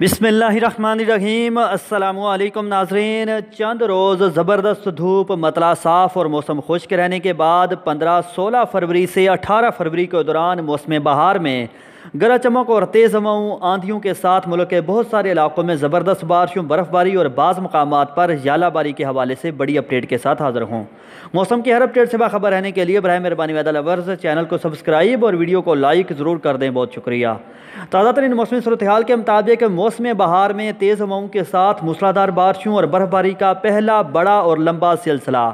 बिसमीम अल्लाम नाजरीन चंद रोज़ ज़बरदस्त धूप मतला साफ़ और मौसम खुश्क रहने के बाद 15-16 फरवरी से 18 फरवरी के दौरान मौसम बहार में गरज चमक और तेज़ हवाओं आंधियों के साथ मुल्क के बहुत सारे इलाकों में ज़बरदस्त बारिशों बर्फ़बारी और बाज़ मकाम पर झालाबारी के हवाले से बड़ी अपडेट के साथ हाजिर हूँ मौसम की हर अपडेट से बाखबर रहने के लिए बरए मेहरबानी वैदा लवर्स चैनल को सब्सक्राइब और वीडियो को लाइक ज़रूर कर दें बहुत शुक्रिया ताज़ा तरीन मौसमी सूरत हाल के मुताबिक मौसम बहार में तेज़ हवाओं के साथ मूसलाधार बारिशों और बर्फ़बारी का पहला बड़ा और लंबा सिलसिला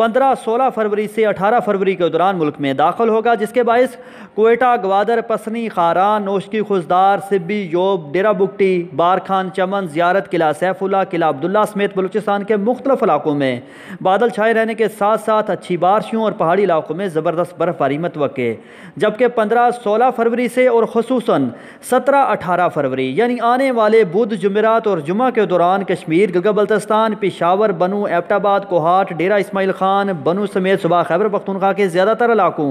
पंद्रह सोलह फरवरी से अठारह फरवरी के दौरान मुल्क में दाखिल होगा जिसके बायस कोयटा ग्वादर पसनी खारान नोशकी खुशदार सिब्बी योब डेरा बुकटी बारखान चमन जियारत किला सैफुल्ला किला अब्दुल्ला समेत बलूचिस्तान के मुख्तलिफ इलाकों में बादल छाए रहने के साथ साथ अच्छी बारिशों और पहाड़ी इलाकों में ज़बरदस्त बर्फबारी मतव जबकि पंद्रह सोलह फरवरी से और खसूस सत्रह अठारह फरवरी यानी आने वाले बुध जुमेरात और जुमा के दौरान कश्मीर बल्तस्तान पिशावर बनू एबटाबाद कोहाट डेरा इसमाइल खान पाकिस्तान बनू समेत सुबह खैबर पख्तनखा के ज़्यादातर इलाकों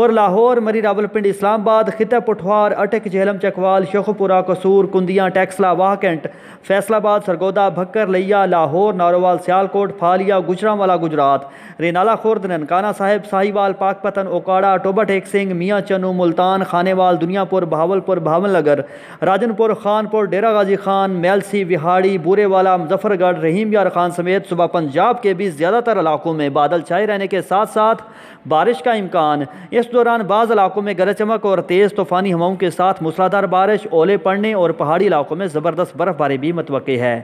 और लाहौर मरी रावलपिंड इस्लामाबाद खिता पठवार अटक झेलम चकवाल शेखपुरा कसूर कुंदिया टैक्सला वाहकेंट फैसलाबाद सरगोदा भक्कर लिया लाहौर नारोवाल सियालकोट फालिया गुजरावाला गुजरात रेनाला खुर्द ननकाना साहिब साहिवाल पाकपतन ओकाड़ा टोबा टेक सिंह मियाँ चनू मुल्तान खानेवाल दुनियापुर बहावलपुर भावनगर राजनपुर खानपुर डेरा गाजी खान मेलसी विहाड़ी बूरेवाला मुजफ्फरगढ़ रहीम यार खान समेत सुबह पंजाब के भी ज़्यादातर इलाकों में में बादल छाए रहने के साथ साथ बारिश का इम्कान इस दौरान बाज़ इलाकों में गरज चमक और तेज़ तूफ़ानी हवाओं के साथ मूसलाधार बारिश ओले पड़ने और पहाड़ी इलाकों में ज़बरदस्त बर्फबारी भी मतवक़ है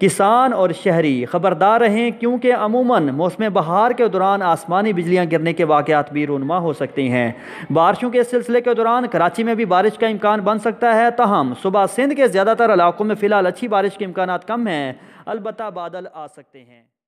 किसान और शहरी ख़बरदार रहें क्योंकि अमूमन मौसम बहार के दौरान आसमानी बिजलियाँ गिरने के वाक़ात भी रूनमा हो सकते हैं बारिशों के सिलसिले के दौरान कराची में भी बारिश का इम्कान बन सकता है तहम सुबह सिंध के ज़्यादातर इलाकों में फ़िलहाल अच्छी बारिश के इम्कान कम हैं अलबत् बादल आ सकते हैं